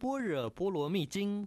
《般若波罗蜜经》。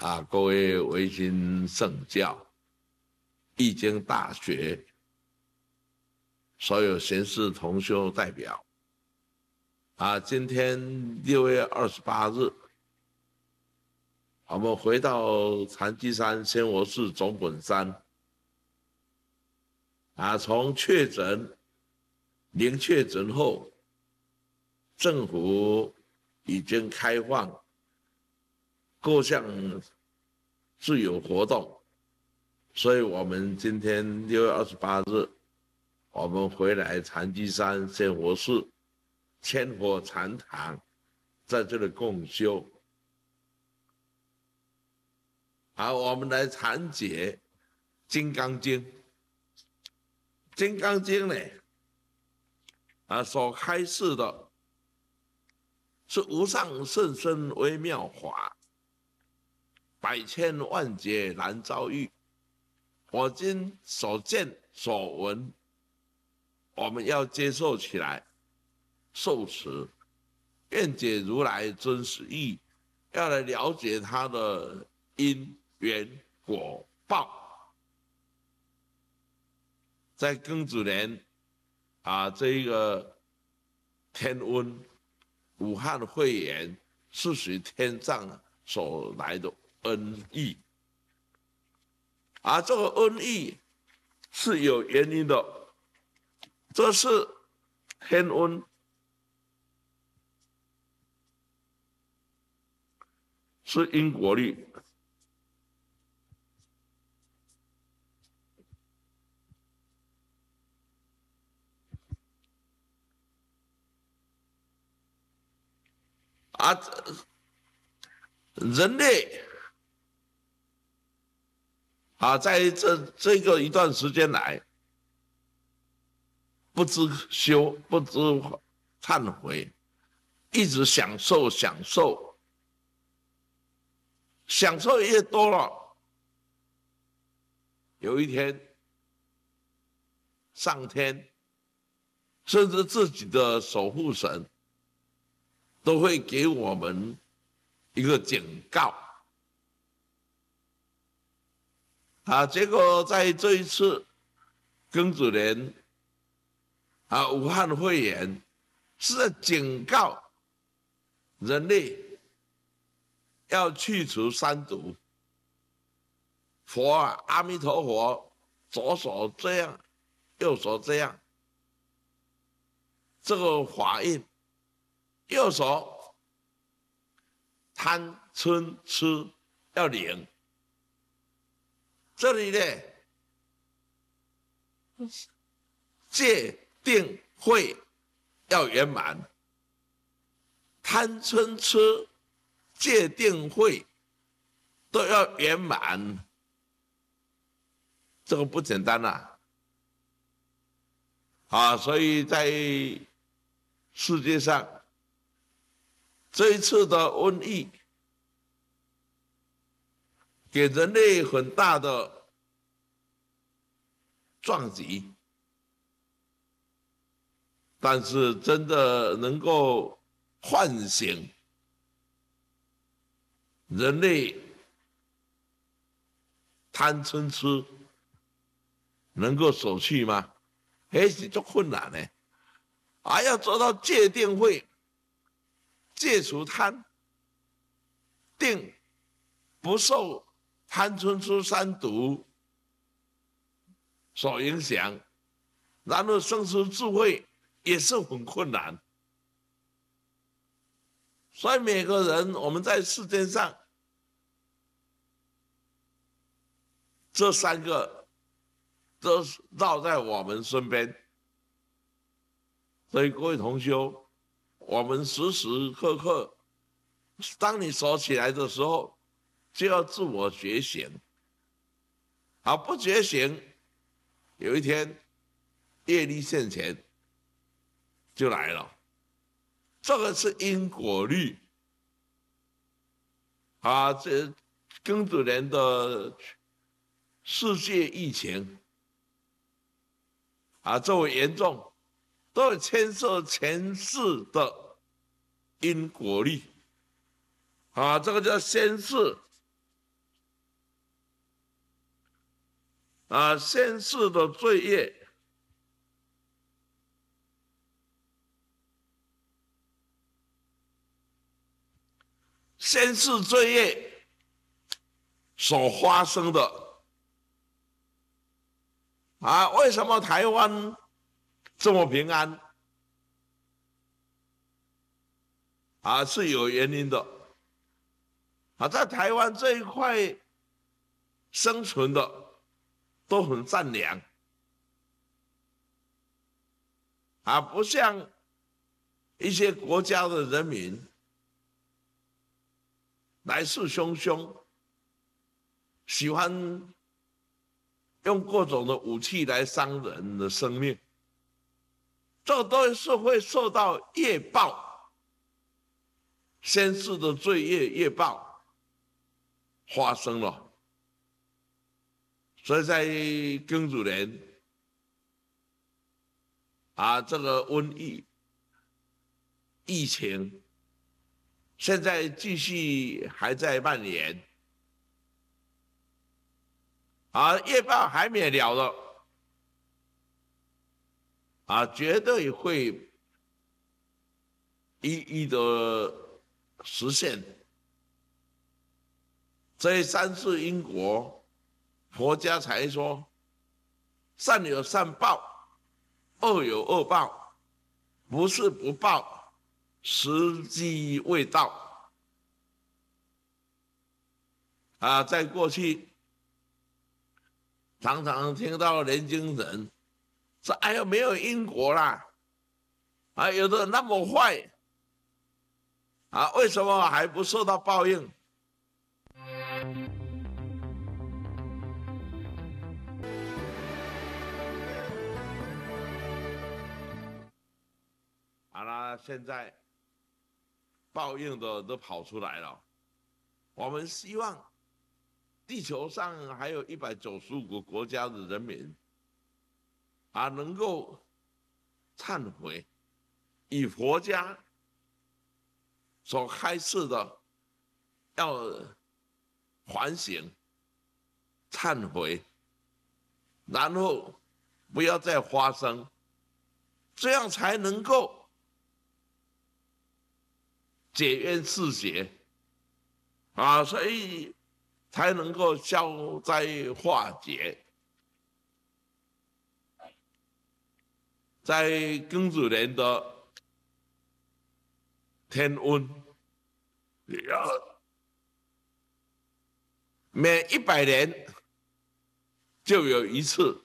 啊，各位维新圣教、易经大学所有贤士、同修代表，啊，今天六月二十八日，我们回到禅机山仙佛寺总本山。啊，从确诊零确诊后，政府已经开放。各项自由活动，所以我们今天六月二十八日，我们回来禅机山仙佛寺，千佛禅堂，在这里共修。好，我们来讲解《金刚经》。《金刚经》呢，啊，所开示的，是无上甚深微妙法。百千万劫难遭遇，我今所见所闻，我们要接受起来，受持，愿解如来真实意，要来了解他的因缘果报。在庚子年，啊，这个天温，武汉会员是随天葬所来的。恩义，而这个恩义是有原因的，这是天恩，是因果律啊，人类。啊，在这这个一段时间来，不知羞，不知忏悔，一直享受享受，享受越多了，有一天，上天，甚至自己的守护神，都会给我们一个警告。啊！结果在这一次庚子年啊，武汉肺炎，是在警告人类要去除三毒。佛啊，阿弥陀佛，左手这样，右手这样，这个法印，右手贪嗔痴要领。这里呢，戒定慧要圆满，贪嗔痴戒定慧都要圆满，这个不简单呐！啊，所以在世界上这一次的瘟疫。给人类很大的撞击，但是真的能够唤醒人类贪嗔痴，能够舍去吗？还是就困难呢？还要做到戒定慧，戒除贪，定不受。贪嗔痴三毒所影响，然后生出智慧也是很困难。所以每个人，我们在世间上，这三个都绕在我们身边。所以各位同修，我们时时刻刻，当你锁起来的时候。就要自我觉醒，啊，不觉醒，有一天业力现前就来了。这个是因果律，啊，这子年的世界疫情啊这么严重，都牵涉前世的因果律，啊，这个叫先世。啊，现世的罪业，现世罪业所发生的啊，为什么台湾这么平安？啊，是有原因的。啊，在台湾这一块生存的。都很善良，啊，不像一些国家的人民来势汹汹，喜欢用各种的武器来伤人的生命，这都是会受到业报，先世的罪业业报发生了。所以在庚子年，啊，这个瘟疫疫情，现在继续还在蔓延，啊，夜报还没了了，啊，绝对会一一的实现。这三次英国。佛家才说：善有善报，恶有恶报，不是不报，时机未到。啊，在过去，常常听到年轻人说：“哎呀，没有因果啦！啊，有的人那么坏，啊，为什么还不受到报应？”好了，现在报应的都跑出来了。我们希望地球上还有一百九十五个国家的人民啊，能够忏悔，以佛家所开示的要反省、忏悔，然后不要再发生，这样才能够。解冤释结，啊，所以才能够消灾化解。在庚子年的天恩，每一百年就有一次，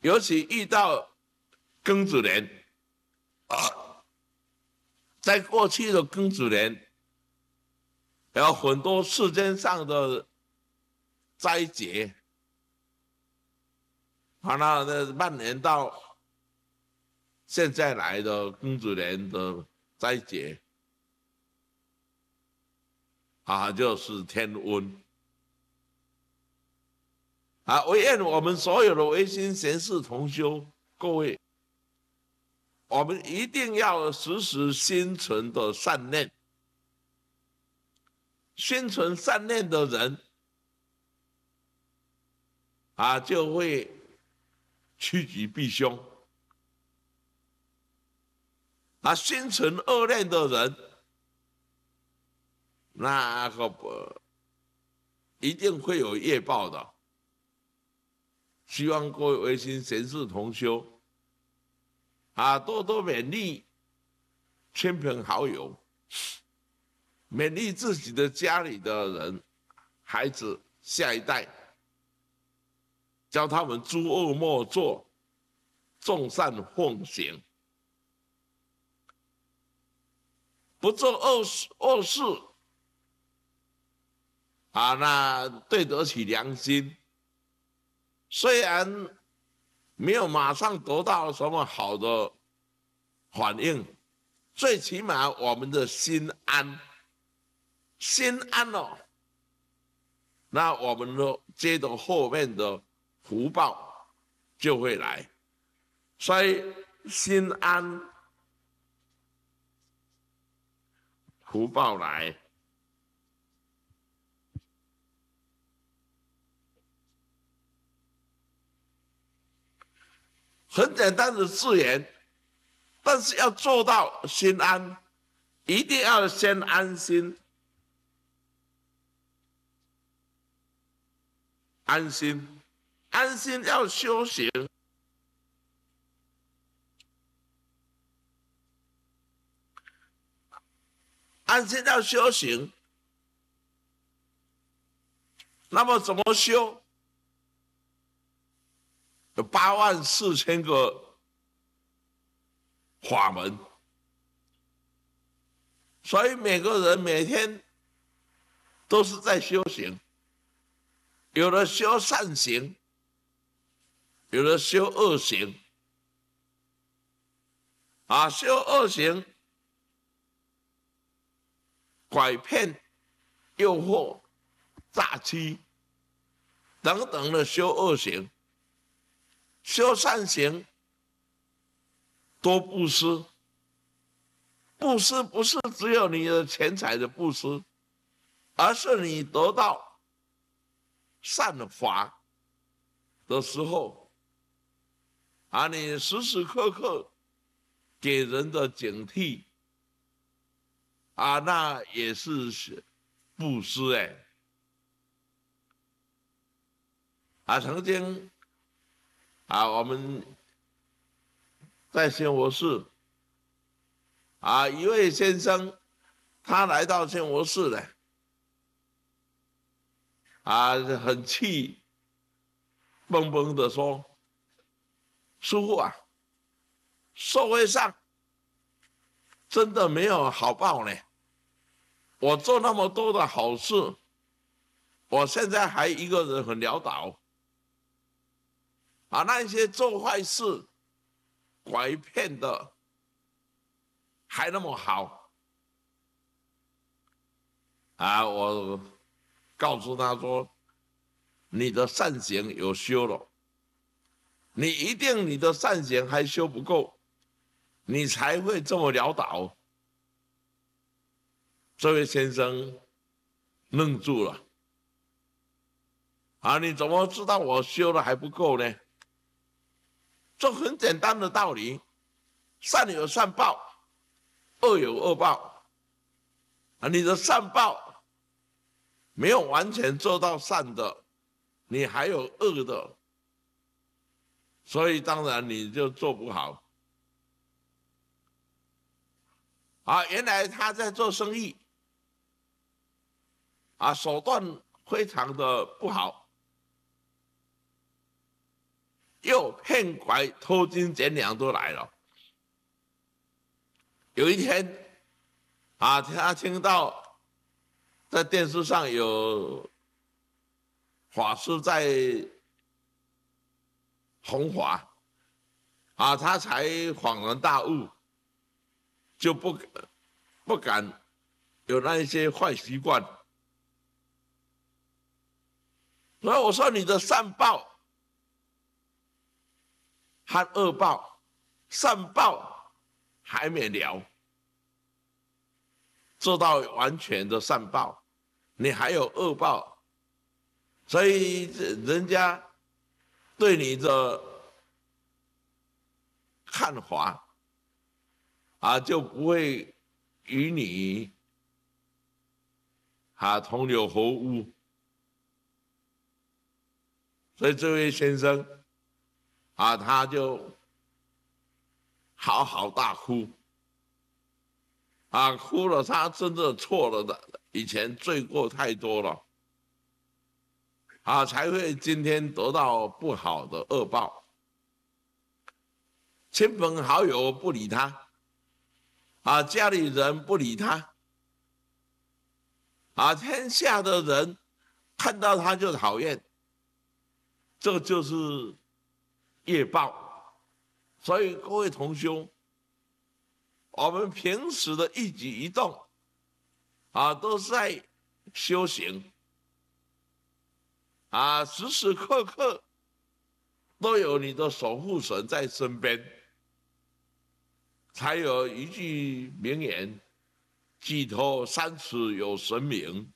尤其遇到庚子年啊。在过去的庚子年，有很多世间上的灾劫。完了，这半年到现在来的庚子年的灾劫，啊，就是天瘟。啊，我愿我们所有的唯心贤士同修，各位。我们一定要时时心存的善念，心存善念的人，啊，就会趋吉避凶；啊，心存恶念的人，那个不，一定会有业报的。希望各位微心贤士同修。啊，多多勉励亲朋好友，勉励自己的家里的人、孩子、下一代，教他们诸恶莫作，众善奉行，不做恶事，恶事，啊，那对得起良心。虽然。没有马上得到什么好的反应，最起码我们的心安，心安了，那我们的接着后面的福报就会来，所以心安，福报来。很简单的字言，但是要做到心安，一定要先安心，安心，安心要修行，安心要修行，那么怎么修？有八万四千个法门，所以每个人每天都是在修行。有的修善行，有的修恶行，啊，修恶行，拐骗、诱惑、诈欺等等的修恶行。修善行，多布施。布施不是只有你的钱财的布施，而是你得到善法的时候，啊，你时时刻刻给人的警惕，啊，那也是布施哎。啊，曾经。啊，我们在仙佛寺啊，一位先生，他来到仙佛寺来，啊，很气，蹦蹦的说：“师傅啊，社会上真的没有好报呢，我做那么多的好事，我现在还一个人很潦倒。”把那些做坏事、拐骗的，还那么好，啊！我告诉他说，你的善行有修了，你一定你的善行还修不够，你才会这么潦倒。这位先生愣住了，啊！你怎么知道我修的还不够呢？这很简单的道理，善有善报，恶有恶报。啊，你的善报没有完全做到善的，你还有恶的，所以当然你就做不好。啊，原来他在做生意，啊，手段非常的不好。又骗拐偷金捡粮都来了。有一天，啊，他听到在电视上有法师在弘法，啊，他才恍然大悟，就不不敢有那一些坏习惯。所以我说你的善报。他恶报，善报还没了，做到完全的善报，你还有恶报，所以人家对你的看法啊就不会与你啊同流合污，所以这位先生。啊，他就嚎嚎大哭，啊，哭了，他真的错了的，以前罪过太多了，啊，才会今天得到不好的恶报，亲朋好友不理他，啊，家里人不理他，啊，天下的人看到他就讨厌，这就是。业报，所以各位同修，我们平时的一举一动，啊，都是在修行，啊，时时刻刻都有你的守护神在身边，才有一句名言：“举头三尺有神明”，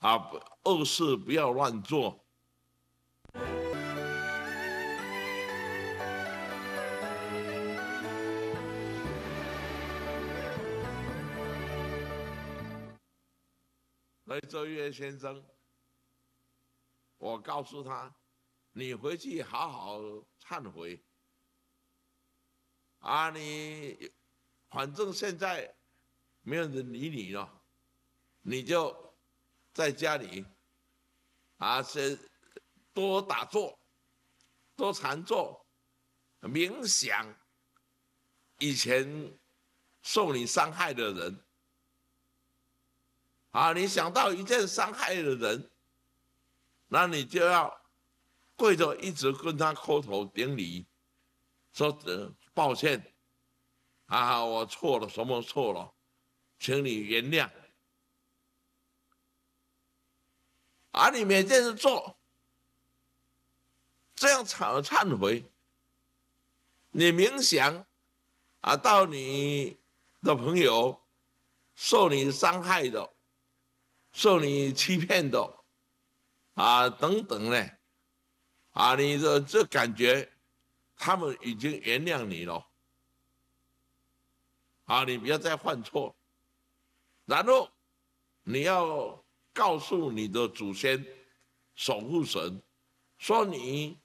啊，恶事不要乱做。周月先生，我告诉他，你回去好好忏悔。啊，你反正现在没有人理你了，你就在家里啊，先多打坐，多禅坐，冥想。以前受你伤害的人。啊，你想到一件伤害的人，那你就要跪着一直跟他磕头顶礼，说抱歉，啊，我错了，什么错了，请你原谅。啊，你没这样做，这样忏忏悔，你冥想，啊，到你的朋友受你伤害的。受你欺骗的，啊，等等呢，啊，你这这感觉，他们已经原谅你了，啊，你不要再犯错，然后，你要告诉你的祖先、守护神，说你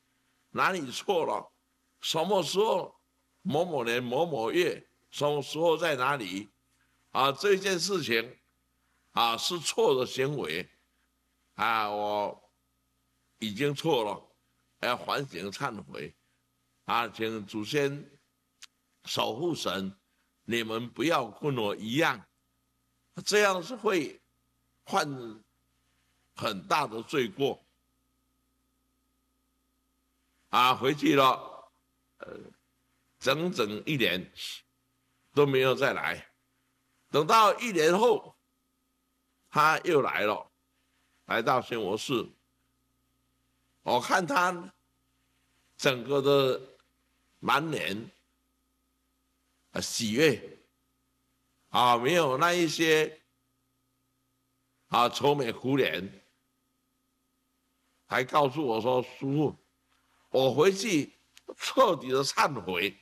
哪里错了，什么时候、某某年某某月、什么时候在哪里，啊，这件事情。啊，是错的行为，啊，我已经错了，要反省、忏悔，啊，请祖先、守护神，你们不要跟我一样，这样是会犯很大的罪过，啊，回去了，呃，整整一年都没有再来，等到一年后。他又来了，来到仙佛寺。我看他整个的满脸啊喜悦，啊没有那一些啊愁眉苦脸，还告诉我说：“师傅，我回去彻底的忏悔，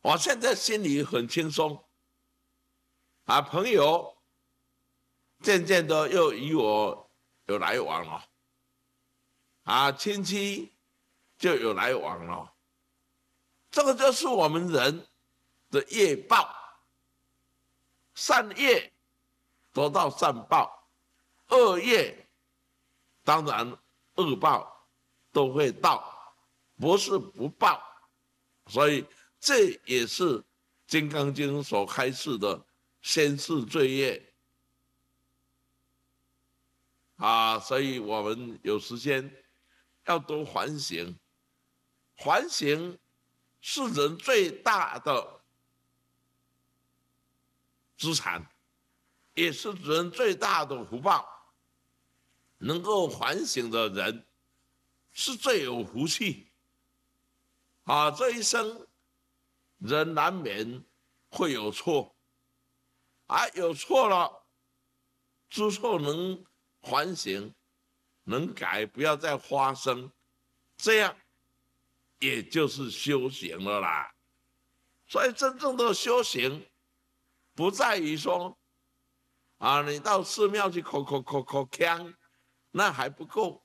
我现在心里很轻松。”啊，朋友。渐渐的又与我有来往了，啊，亲戚就有来往了。这个就是我们人的业报，善业得到善报，恶业当然恶报都会到，不是不报。所以这也是《金刚经》所开示的，先世罪业。啊，所以我们有时间要多反省，反省是人最大的资产，也是人最大的福报。能够反省的人是最有福气。啊，这一生人难免会有错，啊，有错了知错能。反省，能改，不要再发生，这样，也就是修行了啦。所以真正的修行，不在于说，啊，你到寺庙去叩叩叩叩香，那还不够，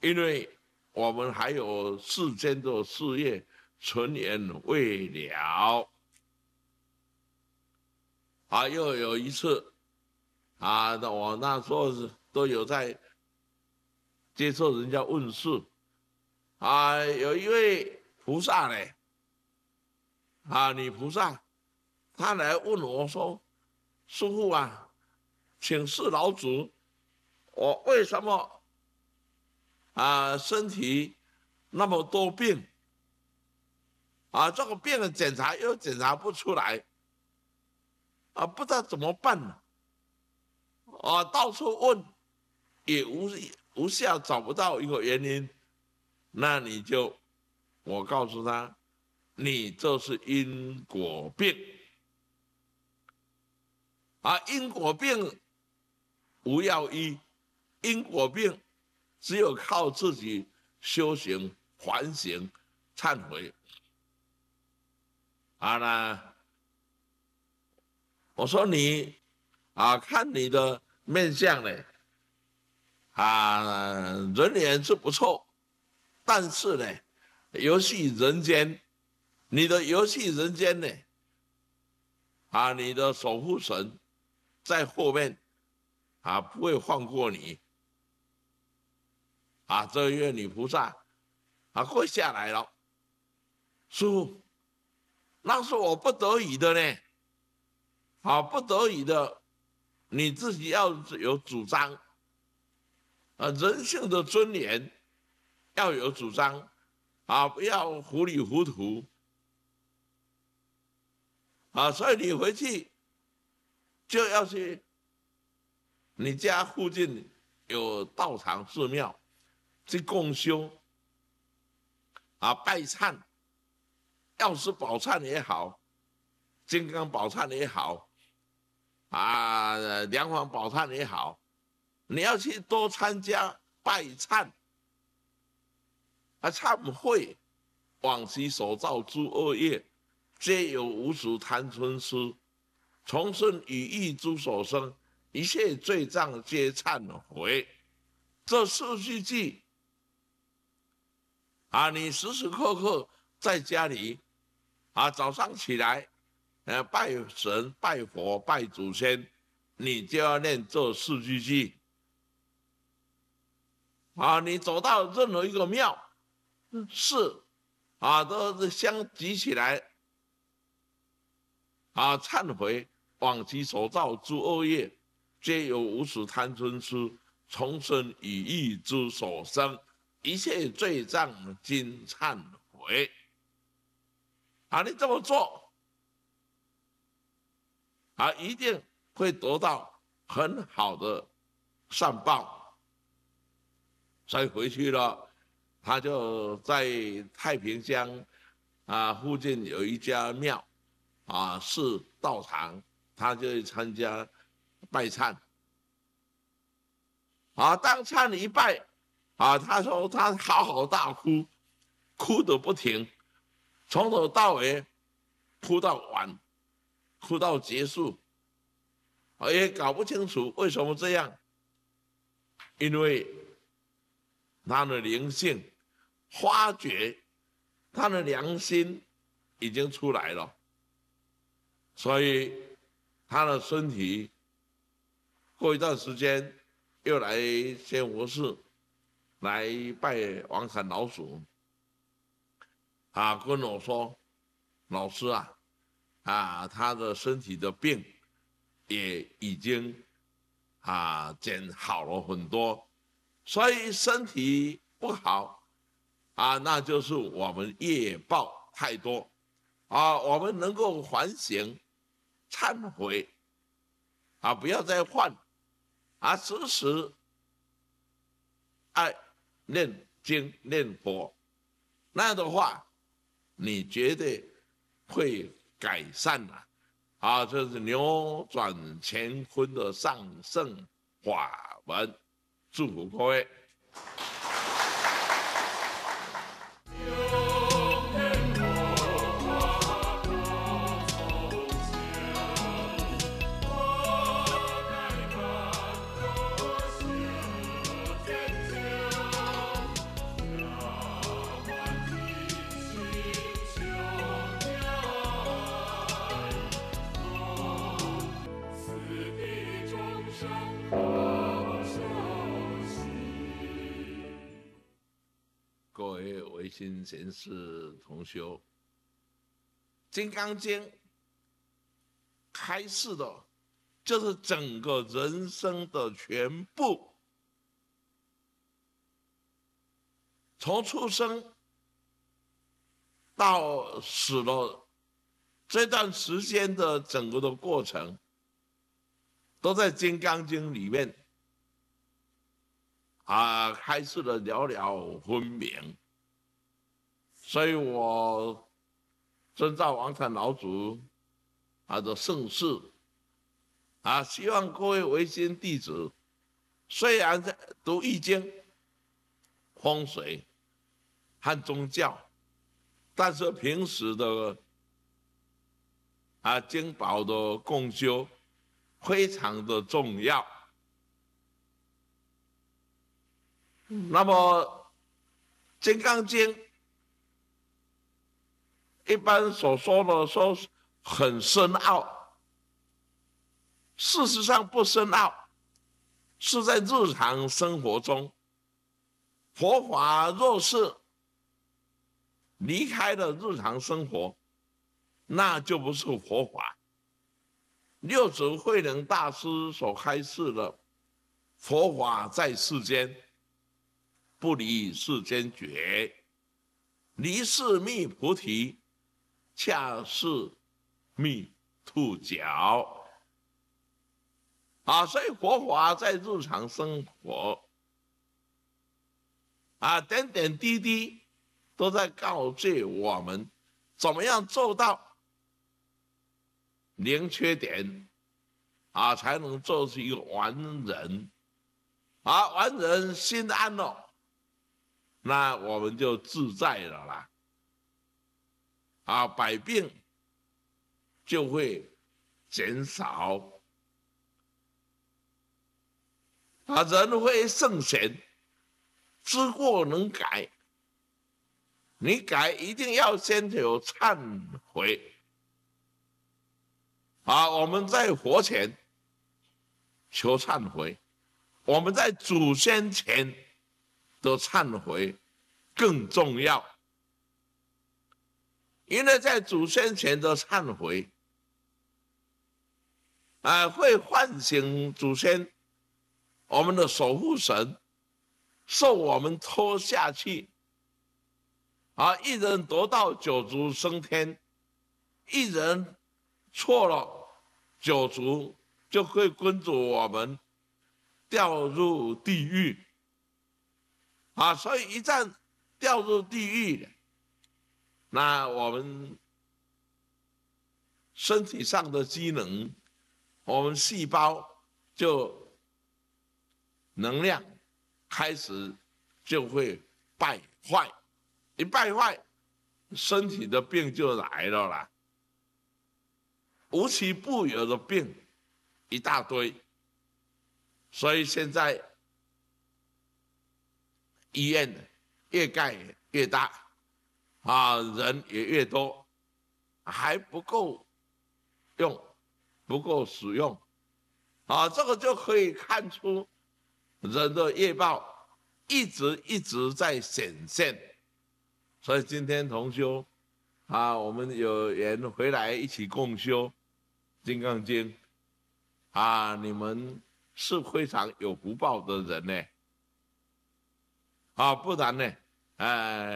因为我们还有世间的事业，尘缘未了。啊，又有一次，啊，我那时候是。都有在接受人家问世。啊，有一位菩萨呢，啊，女菩萨，她来问我说：“师傅啊，请示老祖，我为什么啊身体那么多病啊？这个病检查又检查不出来，啊，不知道怎么办呢？啊，到处问。”也无无效找不到一个原因，那你就，我告诉他，你这是因果病，啊，因果病无药医，因果病只有靠自己修行、反省、忏悔。啊，那我说你啊，看你的面相呢？啊，人缘是不错，但是呢，游戏人间，你的游戏人间呢？啊，你的守护神在后面，啊，不会放过你。啊，这月女菩萨，啊，跪下来了，傅，那是我不得已的呢。啊，不得已的，你自己要有主张。啊，人性的尊严要有主张，啊，不要糊里糊涂，啊，所以你回去就要去，你家附近有道场寺庙去共修，啊，拜忏，药师宝忏也好，金刚宝忏也好，啊，梁皇宝忏也好。你要去多参加拜忏、啊忏悔，往昔所造诸恶业，皆由无始贪嗔痴，从顺与意诸所生，一切罪障皆忏悔，这四句偈。啊，你时时刻刻在家里，啊，早上起来，呃，拜神、拜佛、拜祖先，你就要念这四句偈。啊，你走到任何一个庙、寺，啊，都是相集起来，啊，忏悔往昔所造诸恶业，皆由无始贪嗔痴，重生以欲之所生，一切罪障今忏悔。啊，你这么做，啊，一定会得到很好的善报。再回去了，他就在太平江啊附近有一家庙，啊是道堂，他就参加拜忏，啊当忏一拜，啊他说他嚎嚎大哭，哭得不停，从头到尾，哭到晚，哭到结束，也搞不清楚为什么这样，因为。他的灵性，发掘，他的良心，已经出来了，所以他的身体，过一段时间又来仙佛寺来拜王禅老祖，啊，跟我说，老师啊，啊，他的身体的病也已经啊减好了很多。所以身体不好啊，那就是我们业报太多啊。我们能够反省、忏悔啊，不要再犯啊，时时爱念经、念佛，那样的话，你绝对会改善了啊，这是扭转乾坤的上圣法门。祝福各位。心行是同修，《金刚经》开示的，就是整个人生的全部，从出生到死了这段时间的整个的过程，都在《金刚经》里面，啊，开始的寥寥分明。所以，我遵照王禅老祖他的盛世啊，希望各位维新弟子，虽然在读易经、风水和宗教，但是平时的啊金宝的共修非常的重要。那么《金刚经》。一般所说的说很深奥，事实上不深奥，是在日常生活中。佛法若是离开了日常生活，那就不是佛法。六祖慧能大师所开示的，佛法在世间，不离世间觉，离世觅菩提。恰似蜜兔脚，啊，所以佛法在日常生活，啊，点点滴滴，都在告诫我们，怎么样做到，零缺点，啊，才能做出一个完人，啊，完人心安了，那我们就自在了啦。啊，百病就会减少。啊，人非圣贤，知过能改。你改一定要先有忏悔。啊，我们在佛前求忏悔，我们在祖先前的忏悔更重要。因为在祖先前的忏悔，啊，会唤醒祖先，我们的守护神，受我们拖下去，啊，一人得道，九族升天；一人错了，九族就会跟着我们掉入地狱。啊，所以一旦掉入地狱了。那我们身体上的机能，我们细胞就能量开始就会败坏，一败坏，身体的病就来了啦，无奇不有的病一大堆，所以现在医院越盖越大。啊，人也越多，还不够用，不够使用，啊，这个就可以看出人的业报一直一直在显现。所以今天同修，啊，我们有缘回来一起共修金刚经，啊，你们是非常有福报的人呢，啊，不然呢？哎，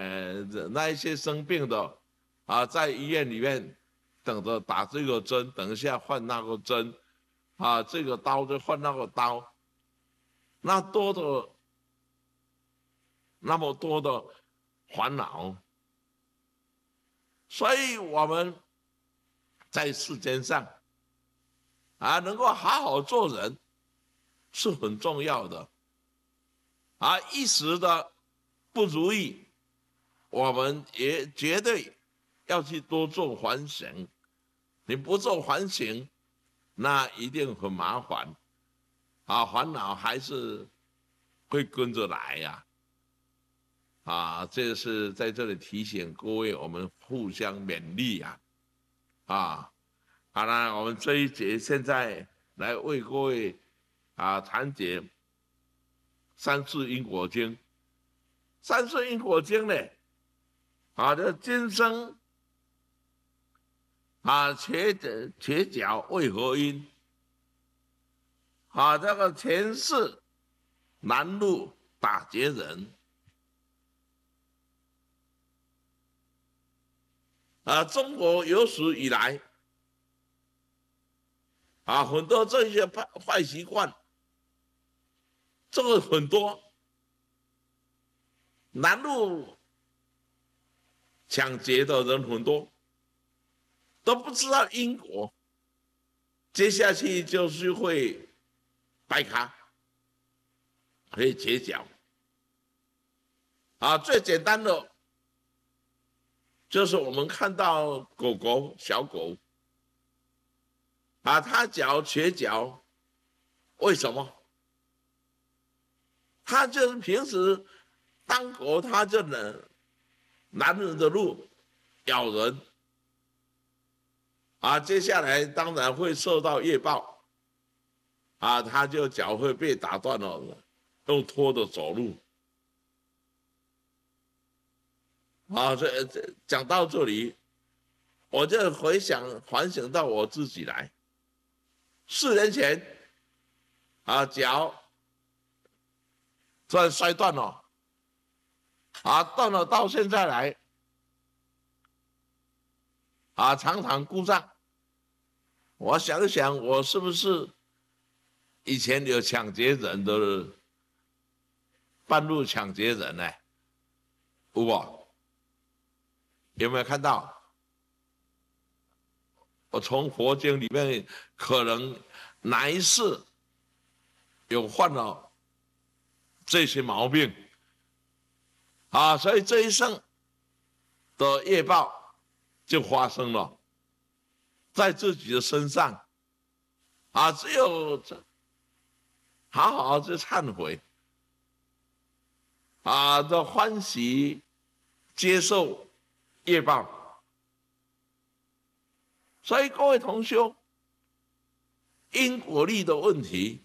那一些生病的，啊，在医院里面等着打这个针，等一下换那个针，啊，这个刀就换那个刀，那多的那么多的烦恼，所以我们在世间上啊，能够好好做人是很重要的，啊，一时的。不如意，我们也绝对要去多做反省。你不做反省，那一定很麻烦，啊，烦恼还是会跟着来呀。啊，这是在这里提醒各位，我们互相勉励呀。啊，好了，我们这一节现在来为各位啊讲解《三字因果经》。三岁因果经呢，啊，这今生；啊，瘸着瘸脚为何因？啊，这个前世，拦路打劫人。啊，中国有史以来，啊，很多这些坏坏习惯，这个很多。南路抢劫的人很多，都不知道因果。接下去就是会掰卡，会结脚。啊，最简单的就是我们看到狗狗、小狗，把它脚瘸脚，为什么？它就是平时。当国他就能，男人的路咬人，啊，接下来当然会受到业报，啊，他就脚会被打断了，用拖着走路，啊，这这讲到这里，我就回想反省到我自己来，四年前，啊，脚突然摔断了。啊，到了到现在来，啊，常常故障。我想想，我是不是以前有抢劫人的，半路抢劫人呢？不不，有没有看到？我从佛经里面，可能哪一世有患了这些毛病。啊，所以这一生的业报就发生了在自己的身上。啊，只有好好去忏悔，啊，的欢喜接受业报。所以各位同修，因果力的问题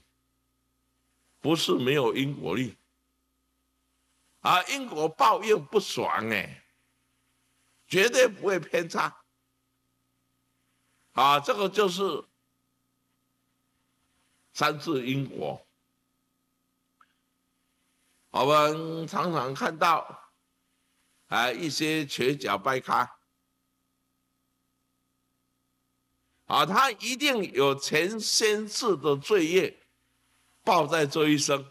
不是没有因果力。啊，因果报应不爽哎，绝对不会偏差。啊，这个就是三世因果。我们常常看到，啊，一些瘸脚、掰开。啊，他一定有前先世的罪业报在这一生。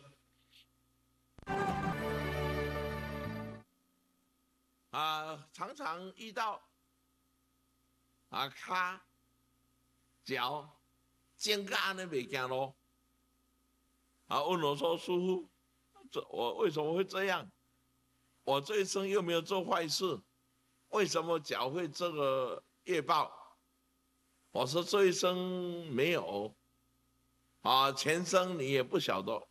常常遇到啊，卡脚、肩胛那袂行咯。啊，问我说：“师傅，这我为什么会这样？我这一生又没有做坏事，为什么脚会这个业报？”我说：“这一生没有，啊，前生你也不晓得，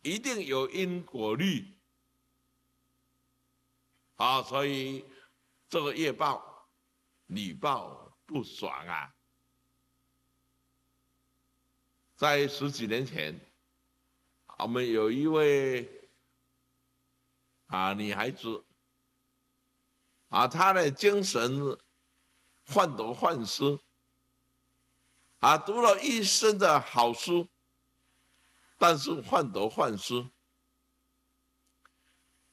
一定有因果律。”啊，所以。这个月报、女报不爽啊！在十几年前，我们有一位啊女孩子，啊她的精神患得患失，啊读了一生的好书，但是患得患失，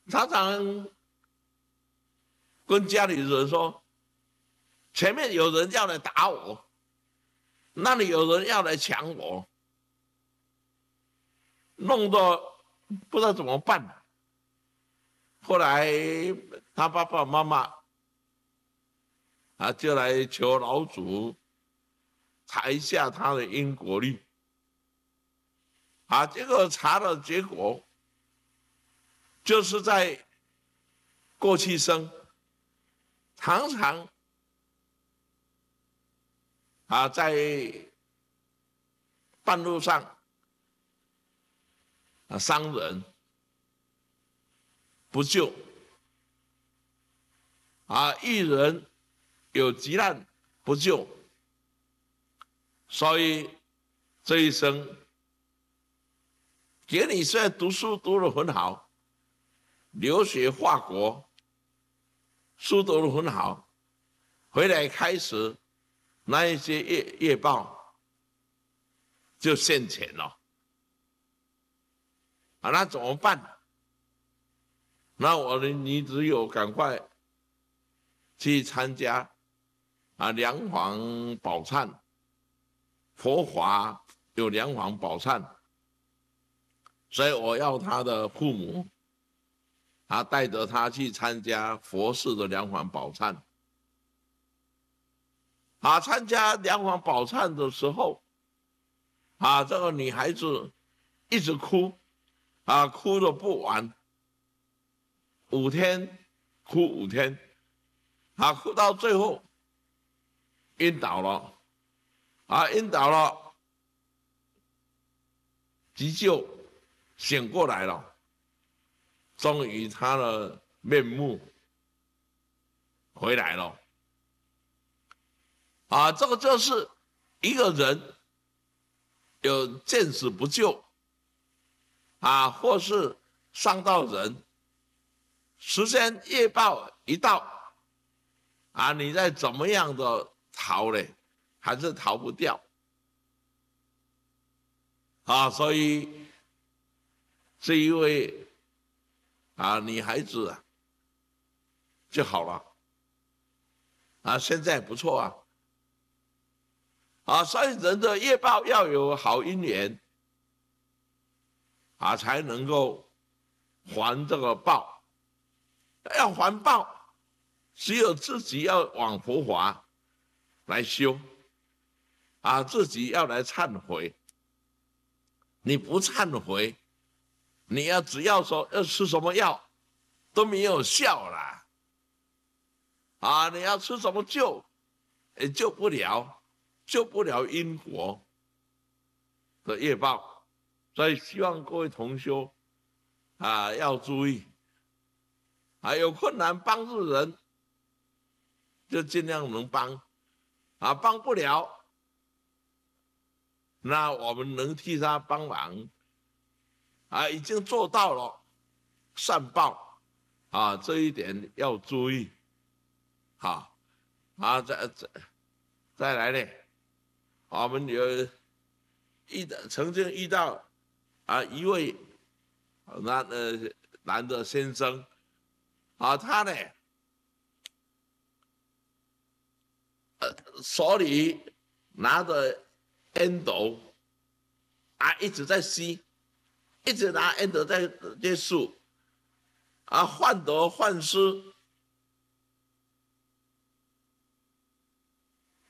常常。跟家里人说，前面有人要来打我，那里有人要来抢我，弄得不知道怎么办。后来他爸爸妈妈啊，就来求老祖查一下他的因果律，啊，结果查了结果就是在过去生。常常啊，在半路上啊伤人不救，啊一人有急难不救，所以这一生，给你现在读书读得很好，留学化国。书读得很好，回来开始那一些月月报，就现钱了。啊，那怎么办？那我你只有赶快去参加啊，梁皇宝忏、佛华有梁皇宝忏，所以我要他的父母。他带着她去参加佛寺的两碗宝忏。啊，参加两碗宝忏的时候，啊，这个女孩子一直哭，啊，哭的不完，五天哭五天，啊，哭到最后晕倒了，啊，晕倒了，急救醒过来了。终于，他的面目回来了。啊，这个就是一个人有见死不救啊，或是伤到人，时间业报一到啊，你再怎么样的逃嘞，还是逃不掉。啊，所以这一位。啊，女孩子就好了。啊，现在不错啊。啊，所以人的业报要有好姻缘，啊，才能够还这个报。要还报，只有自己要往佛法来修，啊，自己要来忏悔。你不忏悔。你要只要说要吃什么药，都没有效啦。啊，你要吃什么救，也救不了，救不了因果的业报。所以希望各位同修，啊，要注意，还有困难帮助人，就尽量能帮，啊，帮不了，那我们能替他帮忙。啊，已经做到了善报，啊，这一点要注意，啊，啊，再再再来呢，我们有遇曾经遇到啊一位男呃男的先生，啊，他呢，手里拿着烟斗，啊，一直在吸。一直拿恩德在在数，啊，患得患失。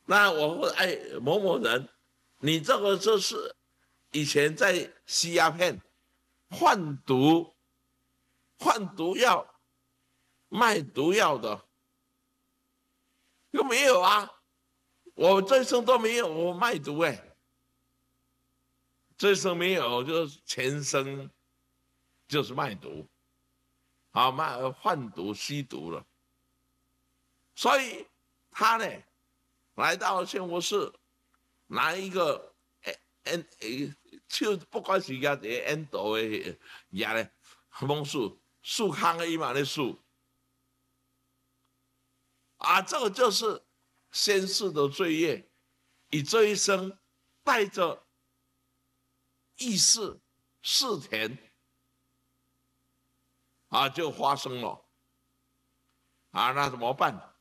那我会哎，某某人，你这个就是以前在吸鸦片，贩毒，贩毒药，卖毒药的，有没有啊？我这一生都没有，我卖毒哎。这一生没有，就前生就是卖毒，好卖贩毒、吸毒了。所以他呢来到监福寺，拿一个 N A，就不管谁家的 N 多的叶呢，枫树树康的一嘛的树啊，这个就是先世的罪业，以这一生带着。意识、嗜田啊，就发生了啊！那怎么办？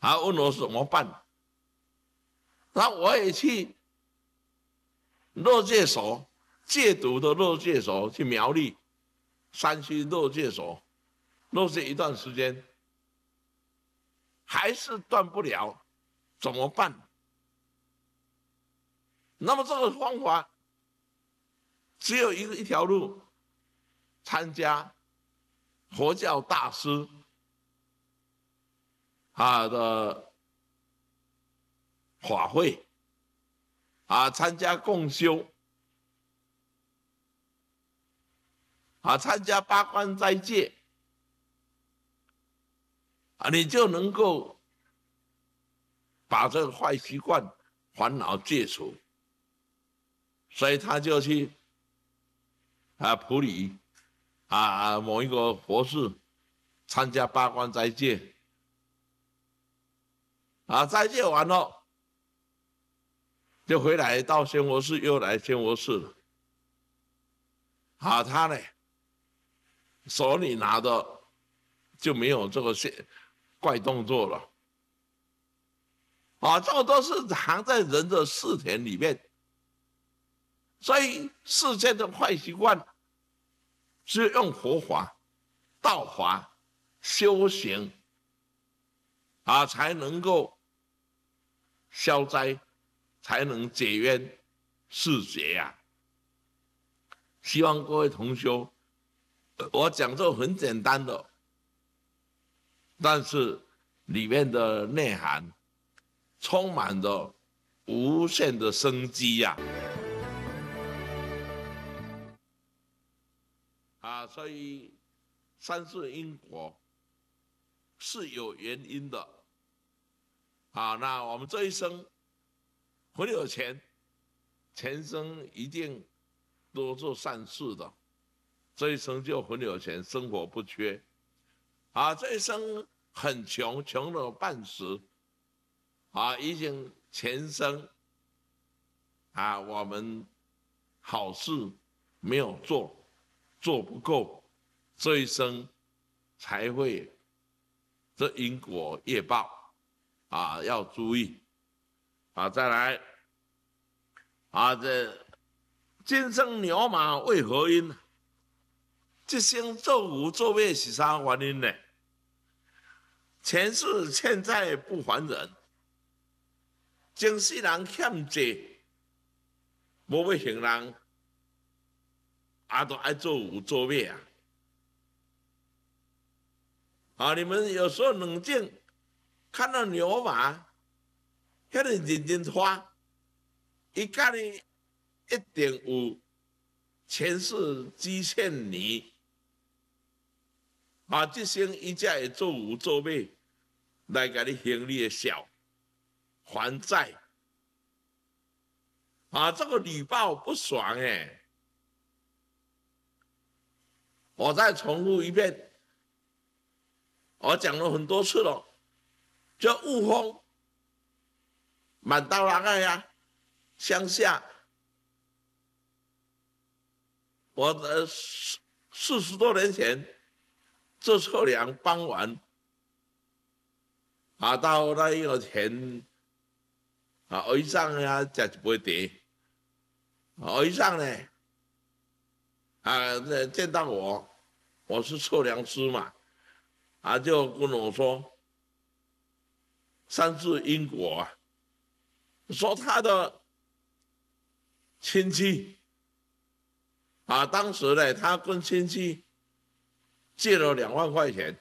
啊，问我是怎么办？那我也去界所戒毒的界所去苗栗山区界所戒界一段时间，还是断不了，怎么办？那么这个方法只有一个一条路，参加佛教大师啊的法会，啊参加共修，啊参加八关斋戒，啊你就能够把这个坏习惯、烦恼戒除。所以他就去啊普里啊某一个博士参加八关斋戒，啊斋戒完了就回来到仙佛寺又来仙佛寺了，啊他呢手里拿的就没有这个现怪动作了，啊这个都是藏在人的四田里面。所以世界的坏习惯，只有用佛法、道法、修行啊，才能够消灾，才能解冤释结呀。希望各位同修，我讲这很简单的，但是里面的内涵充满着无限的生机呀。所以，三世因果是有原因的。啊，那我们这一生很有钱，前生一定多做善事的，这一生就很有钱，生活不缺。啊，这一生很穷，穷了半死。啊，已经前生啊，我们好事没有做。做不够，这一生才会这因果业报啊，要注意啊！再来，啊，这今生牛马为何因？即生做无作业，死伤还因呢？前世欠债不还人，今世人欠债，莫为行人。啊，都爱做五做位啊！啊，你们有时候冷静，看到牛马，吓你认真花，伊家哩一点五，全是基欠你，啊，即些一家会做五做位，来给你行李小，还债，啊，这个女报不爽哎。我再重复一遍，我讲了很多次了，就悟空，满到那个呀，乡下，我四四十多年前做测量，帮完啊，到那一个田啊，一上呀，就不会跌，一上呢？啊，那见到我，我是测量师嘛，啊，就跟我说，三次果啊，说他的亲戚，啊，当时呢，他跟亲戚借了两万块钱，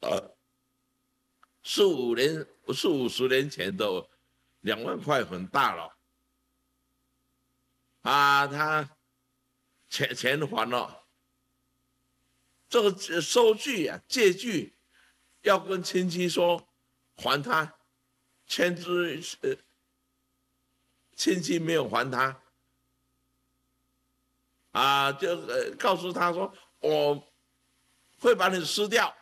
呃，四五年，四五十年前的两万块很大了，啊，他。钱钱还了，这个收据啊，借据要跟亲戚说还他，签字呃，亲戚没有还他，啊，就呃告诉他说我会把你撕掉，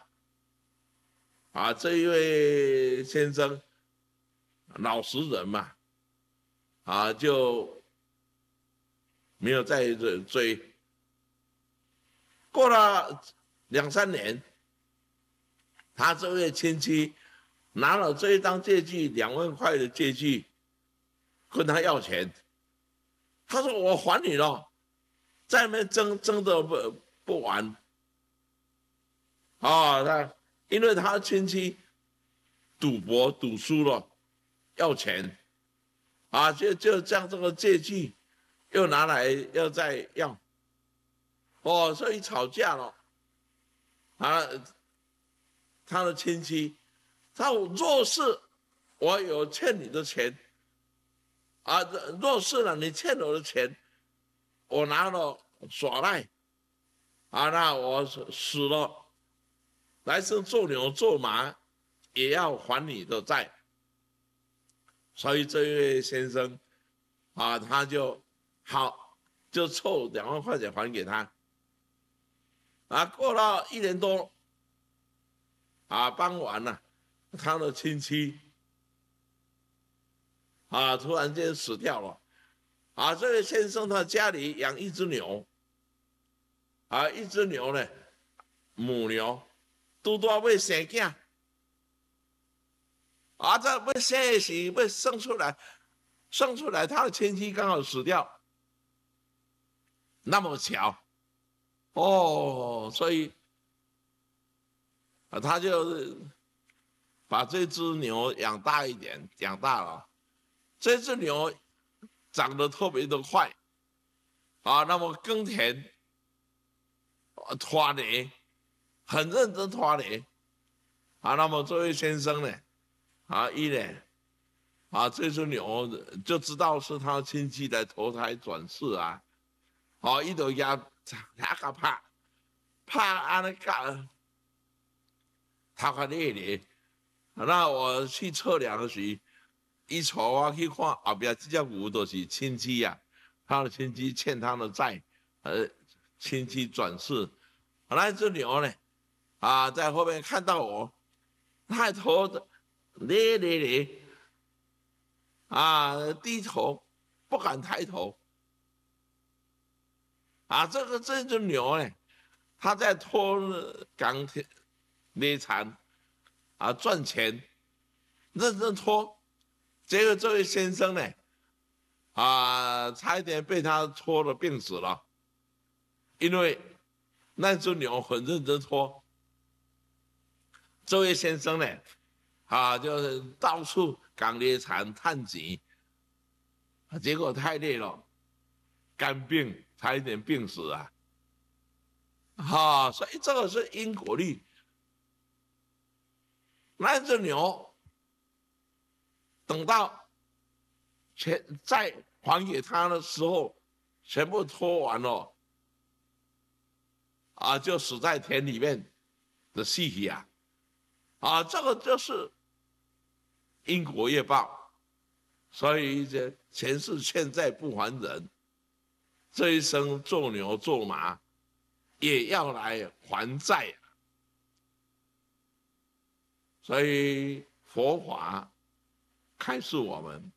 啊，这一位先生老实人嘛，啊就。没有再追，过了两三年，他这位亲戚拿了这一张借据，两万块的借据，跟他要钱，他说我还你了，再没争争的不不完，啊，他因为他亲戚赌博赌输了，要钱，啊，就就将这个借据。又拿来要再要，哦，所以吵架了，啊，他的亲戚，他若是我有欠你的钱，啊，若是了你欠我的钱，我拿了耍赖，啊，那我死了，来生做牛做马，也要还你的债，所以这位先生，啊，他就。好，就凑两万块钱还给他。啊，过了一年多，啊，傍完了，他的亲戚，啊，突然间死掉了。啊，这位先生他家里养一只牛，啊，一只牛呢，母牛，嘟多会生仔，啊，这不也行，不生出来，生出来他的亲戚刚好死掉。那么巧，哦，所以他就把这只牛养大一点，养大了。这只牛长得特别的快，啊，那么耕田、拖犁，很认真拖犁。啊，那么这位先生呢，啊，一年，啊，这只牛就知道是他亲戚来投胎转世啊。哦，一头羊，他害啪啪，俺那个桃花裂裂。那我去测量时，一瞅我去看，后边这家屋都是亲戚呀，他的亲戚欠他的债，呃，亲戚转世，那只牛呢，啊，在后面看到我，抬头，咧咧咧，啊，低头，不敢抬头。啊，这个这只牛呢，它在拖钢铁、猎场，啊，赚钱，认真拖，结果这位先生呢，啊，差一点被他拖了病死了，因为那只牛很认真拖，这位先生呢，啊，就是到处赶猎场探井，结果太累了，肝病。差一点病死啊！哈，所以这个是因果律。那只牛，等到钱债还给他的时候，全部拖完了，啊，就死在田里面的戏鱼啊！啊，这个就是因果业报。所以一些前世欠债不还人。这一生做牛做马，也要来还债啊！所以佛法开示我们：，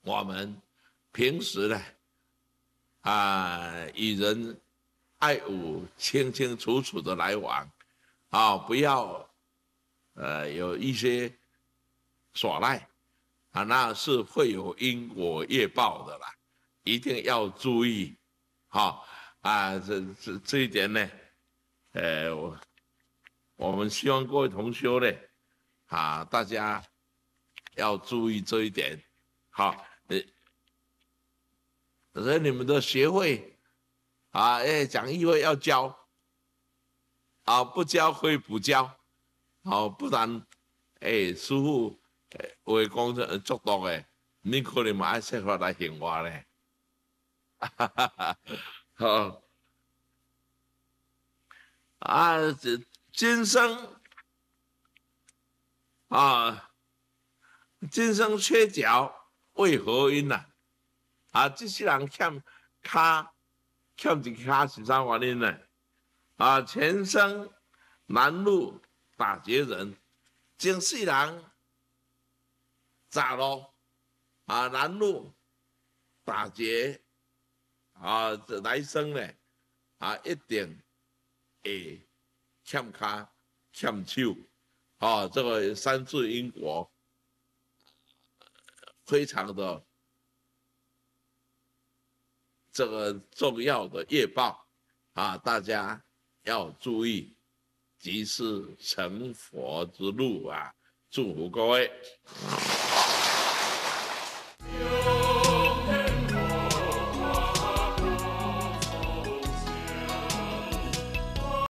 我们平时呢，啊，与人爱物清清楚楚的来往，啊，不要呃有一些耍赖啊，那是会有因果业报的啦。一定要注意，好啊，这这这一点呢，呃，我我们希望各位同学呢，啊，大家要注意这一点，好，呃，所以你们的学会，啊，哎，讲义会要交，啊，不交会补交，好，不然，哎，师傅话讲工作多的，你可能嘛爱设法来行我呢。好啊，这今生啊，今生缺脚为何因呐？啊，这些人欠卡，欠几卡是啥原因呢？啊，前生南路打劫人，今世人咋咯？啊，南路打劫。啊，来生呢，啊，一定会欠卡欠手，哦，这个三世因果非常的这个重要的业报啊，大家要注意，即是成佛之路啊，祝福各位。